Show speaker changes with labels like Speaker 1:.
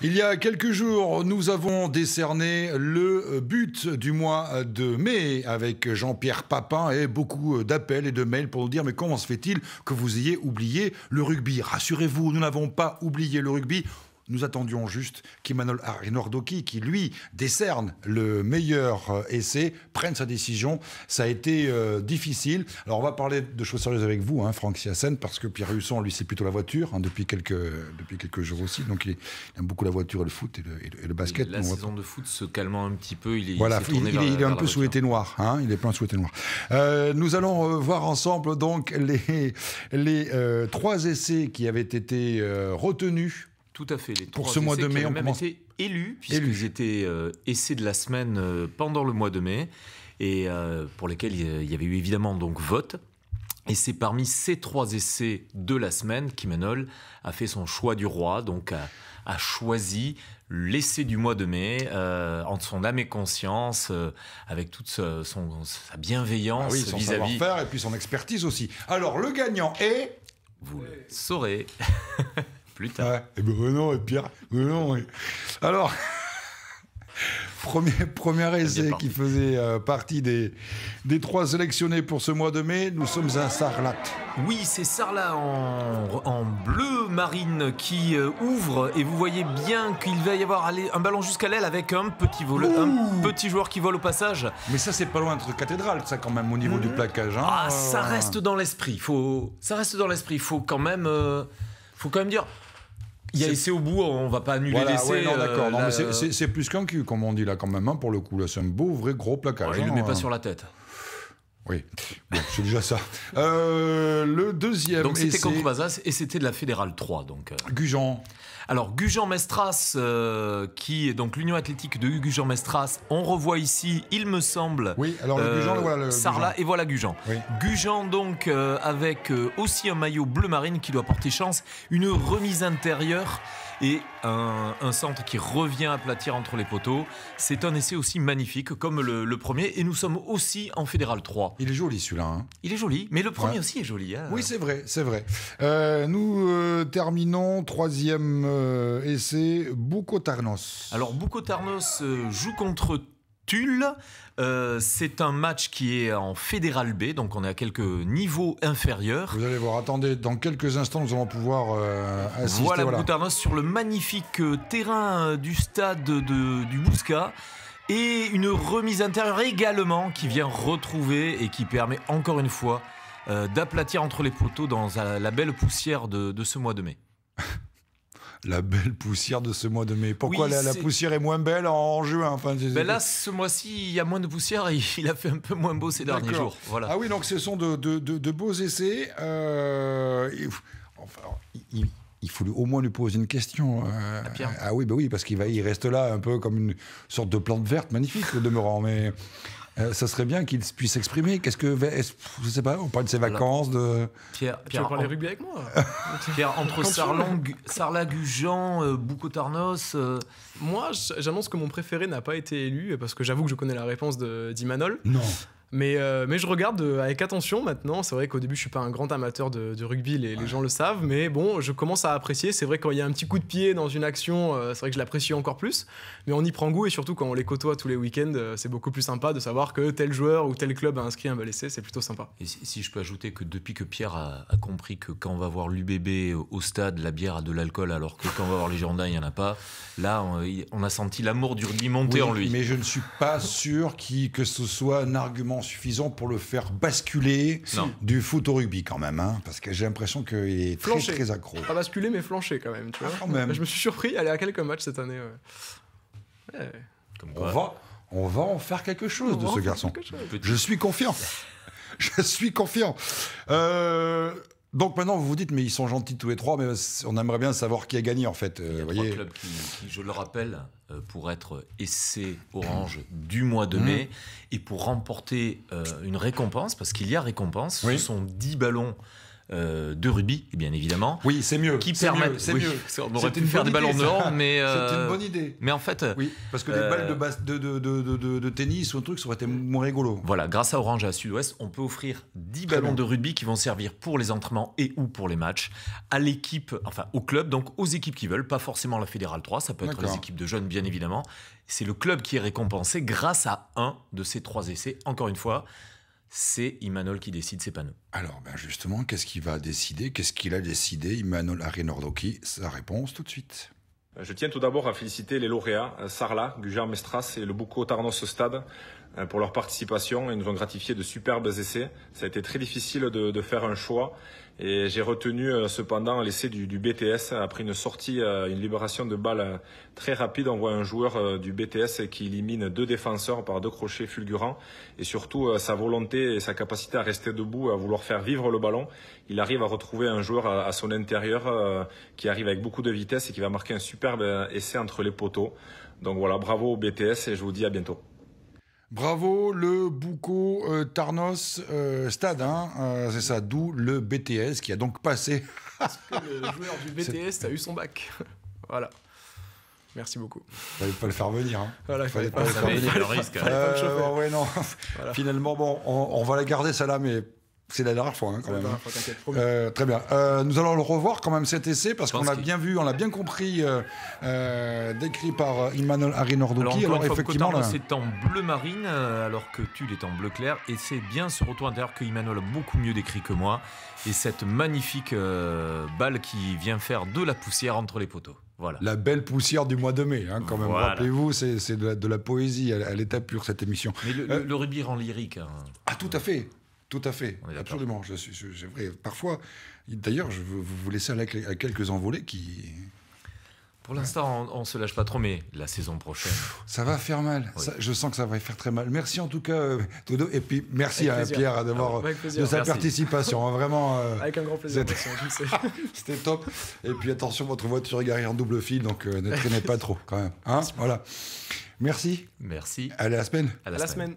Speaker 1: Il y a quelques jours, nous avons décerné le but du mois de mai avec Jean-Pierre Papin et beaucoup d'appels et de mails pour nous dire mais comment se fait-il que vous ayez oublié le rugby Rassurez-vous, nous n'avons pas oublié le rugby. Nous attendions juste qu'Imanol Arinordoki, qui lui décerne le meilleur euh, essai, prenne sa décision. Ça a été euh, difficile. Alors on va parler de choses sérieuses avec vous, hein, Franck Siassen, parce que Pierre Husson, lui, c'est plutôt la voiture hein, depuis, quelques, depuis quelques jours aussi. Donc il, aime beaucoup la voiture et le foot et le, et basket. la saison
Speaker 2: de foot se calmant un petit peu, il est, voilà, il, il est un peu sous
Speaker 1: l'été noir. Hein, il est plein sous l'été noir. Euh, nous allons voir ensemble donc les, les trois essais
Speaker 2: qui avaient été retenus tout à fait. Les pour ce mois de mai, on même été élus, puisque étaient j'étais euh, essai de la semaine euh, pendant le mois de mai, et euh, pour lesquels il y avait eu évidemment donc vote. Et c'est parmi ces trois essais de la semaine qu'Imanol a fait son choix du roi, donc a, choisi l'essai du mois de mai, euh, entre son âme et conscience, avec toute son, sa bienveillance ah vis-à-vis. son savoir-faire
Speaker 1: et puis son expertise aussi. Alors, le gagnant est... Vous le saurez. plus tard. Et eh ben, oh non, et pire. Oh non. Alors, premier, premier essai qui faisait euh, partie des, des trois sélectionnés pour ce mois de mai, nous sommes à Sarlat. Oui, c'est Sarlat en, en,
Speaker 2: bleu marine qui euh, ouvre et vous voyez bien qu'il va y avoir un ballon jusqu'à l'aile avec un petit, un petit joueur qui vole au passage. Mais ça, c'est pas loin de cathédrale, ça quand même au niveau du mmh. plaquage. Hein. Ah, ça reste dans l'esprit. Faut, ça reste dans l'esprit. Faut quand même, euh, faut quand même dire. Il y a essai au bout, on va pas annuler l'essai. non, euh, c'est
Speaker 1: plus qu'un cul, comme on dit là, quand même, hein, pour le coup. C'est un beau, vrai, gros placard. – Ouais, il le met hein. pas sur la tête. Oui, bon, c'est déjà ça. Euh, le deuxième. Donc c'était contre
Speaker 2: Bazas et c'était de la Fédérale 3. Donc, euh. Gujan. Alors Gujan-Mestras, euh, qui est donc l'Union athlétique de Gujan-Mestras, on revoit ici, il me semble. Oui, alors euh, voilà et voilà Gujan. Gujan donc euh, avec aussi un maillot bleu marine qui doit porter chance, une remise intérieure et un, centre qui revient aplatir entre les poteaux. C'est un essai aussi magnifique comme le, premier et nous sommes aussi en Fédéral 3. Il est joli celui-là. Hein. Il est joli, mais le premier aussi est joli. Hein.
Speaker 1: oui, c'est vrai, c'est vrai. Euh, nous euh, terminons troisième euh, essai, Tarnos
Speaker 2: Alors Tarnos euh, joue contre euh, c'est un match qui est en fédéral B, donc on est à quelques niveaux inférieurs. Vous allez voir, attendez, dans quelques instants, nous allons
Speaker 1: pouvoir euh, assister. Voilà,
Speaker 2: sur le magnifique euh, terrain du stade du Bousca. Et une remise intérieure également qui vient retrouver et qui permet encore une fois d'aplatir entre les poteaux dans la belle poussière de ce mois de mai
Speaker 1: la belle poussière de ce mois de mai. Pourquoi la, poussière est moins belle en, juin enfin, ben Là,
Speaker 2: ce mois-ci, il y a moins de poussière et il a fait un peu moins beau ces derniers jours. Voilà. Ah
Speaker 1: oui, donc ce sont de, beaux essais. Euh, enfin, il, faut au moins lui poser une question. Hein. Ah, ah oui, ben oui, parce qu'il il reste là un peu comme une sorte de plante verte magnifique le demeurant. Mais euh, ça serait bien qu'il puisse s'exprimer. Qu'est-ce que. je sais pas, on parle de ses vacances, de. Pierre, tu veux parler rugby avec
Speaker 2: moi Pierre, entre Sarlagujan, euh, Boucotarnos. Euh. Moi, j'annonce que mon préféré n'a pas été élu, parce que j'avoue que je connais la réponse d'Imanol. Non. Mais, euh, mais je regarde euh, avec attention maintenant. C'est vrai qu'au début, je suis pas un grand amateur de, rugby, les, les, gens le savent. Mais bon, je commence à apprécier. C'est vrai quand il y a un petit coup de pied dans une action, euh, c'est vrai que je l'apprécie encore plus. Mais on y prend goût et surtout quand on les côtoie tous les week-ends, c'est beaucoup plus sympa de savoir que tel joueur ou tel club a inscrit un bel essai. C'est plutôt sympa. Et si, je peux ajouter que depuis que Pierre a, compris que quand on va voir l'UBB au stade, la bière a de l'alcool, alors que quand on va voir les Girondins, il n'y en a pas. Là, on, a senti l'amour du rugby monter en lui. Mais
Speaker 1: je ne suis pas sûr que ce soit un argument suffisant pour le faire basculer du foot au rugby quand même, hein, parce que j'ai l'impression qu'il est très, très accro. Pas basculer, mais flancher quand même, tu ah, vois. Je me suis surpris, il à quelques matchs cette année. on, va, on va en faire quelque chose de ce garçon. Je suis confiant. Je suis confiant. Euh, donc maintenant, vous vous dites, mais ils sont gentils tous les trois,
Speaker 2: mais on aimerait bien savoir qui a gagné en fait. Il y a euh, trois clubs qui, je le rappelle, euh, pour être essai orange du mois de mmh. mai et pour remporter euh, une récompense, parce qu'il y a récompense, ce sont 10 ballons euh, de rugby, bien évidemment. Oui, c'est mieux. Qui permet. C'est mieux. On aurait pu faire des ballons mais. c'est une euh, bonne idée. Mais en fait. Oui, parce que des euh, balles de, de, tennis ou un truc, ça aurait été moins rigolo. Voilà, grâce à Orange à Sud-Ouest, on peut offrir 10 ballons de rugby qui vont servir pour les entraînements et ou pour les matchs à l'équipe, enfin au club, donc aux équipes qui veulent, pas forcément la Fédérale 3, ça peut être les équipes de jeunes, bien évidemment. C'est le club qui est récompensé grâce à un de ces trois essais, encore une fois c'est Imanol qui décide, ses panneaux. Alors, ben justement, qu'est-ce qu'il va décider Qu'est-ce qu'il a décidé, Imanol
Speaker 1: Arinordoki Sa réponse tout de suite. Ben, je tiens tout d'abord à féliciter les lauréats, euh, Sarla, Gujar Mestras et le Bucco ce Stade, euh, pour leur participation. Ils nous ont gratifié de superbes essais. Ça a été très difficile de, faire un choix. Et j'ai retenu euh, cependant l'essai du, BTS après une sortie, euh, une libération de balle très rapide. On voit un joueur du BTS qui élimine deux défenseurs par deux crochets fulgurants et surtout sa volonté et sa capacité à rester debout, à vouloir faire vivre le ballon. Il arrive à retrouver un joueur à son intérieur qui arrive avec beaucoup de vitesse et qui va marquer un superbe essai entre les poteaux. Donc voilà, bravo au BTS et je vous dis à bientôt. Bravo le Bouco euh, Tarnos euh, Stade, hein, euh, c'est ça, d'où le BTS qui a donc passé.
Speaker 2: Parce que le joueur du BTS a eu son bac. voilà. Merci beaucoup. Il
Speaker 1: fallait pas le faire venir. Hein. il fallait, fallait pas, le faire venir. le risque. ouais, non. Finalement, bon, on, on va la garder, celle-là, mais c'est la dernière fois, hein, quand même. Hein. Euh, très bien. Euh, nous allons le revoir quand même cet essai parce qu'on l'a bien vu, on l'a bien compris, euh, décrit par Immanuel Arinordoki. Alors, effectivement, c'est
Speaker 2: en bleu marine, alors que Tulle est en bleu clair, et c'est bien ce retour intérieur que Immanuel a beaucoup mieux décrit que moi, et cette magnifique balle qui vient faire de la poussière entre les poteaux. Voilà.
Speaker 1: La belle poussière du mois de mai, hein, quand même. Rappelez-vous, c'est de, la poésie à, l'état pur, cette émission. Mais le, rubis
Speaker 2: le rugby rend lyrique. Ah, tout à fait.
Speaker 1: Tout à fait, absolument. Je suis, vrai. Parfois, d'ailleurs, je vous laisser à, à quelques envolées qui,
Speaker 2: pour l'instant, on, ne se lâche pas trop, mais la saison prochaine.
Speaker 1: Ça va faire mal. je sens que ça va faire très mal. Merci en tout cas, Todo. Euh, Et puis, merci à Pierre d'avoir euh, de sa participation. Hein, vraiment. Euh, avec un grand plaisir. C'était top. Et puis, attention, votre voiture est garée en double fil, donc ne traînez pas trop quand même. Hein voilà. Merci.
Speaker 2: Merci. À la semaine. À la, semaine.